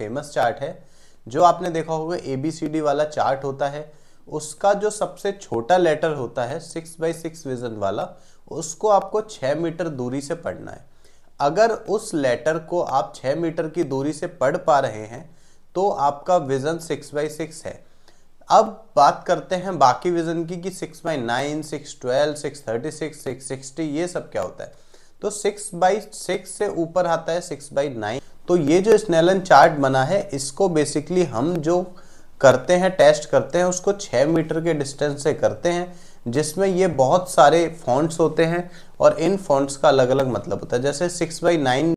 famous chart है जो आपने देखा होगा ए बी सी डी वाला चार्ट होता है उसका जो सबसे छोटा लेटर होता है सिक्स बाई सिक्स विजन वाला उसको आपको छः मीटर दूरी से पढ़ना है अगर उस लेटर को आप छः मीटर की दूरी से पढ़ पा रहे हैं तो आपका विज़न सिक्स बाई सिक्स है अब बात करते हैं बाकी विज़न की कि six by nine six twelve six thirty six six sixty ये सब क्या होता है तो सिक्स बाई सिक्स से ऊपर आता है सिक्स बाई नाइन तो ये जो स्नेलन चार्ट बना है इसको बेसिकली हम जो करते हैं टेस्ट करते हैं उसको छः मीटर के डिस्टेंस से करते हैं जिसमें ये बहुत सारे फॉन्ट्स होते हैं और इन फॉन्ट्स का अलग अलग मतलब होता है जैसे सिक्स बाई नाइन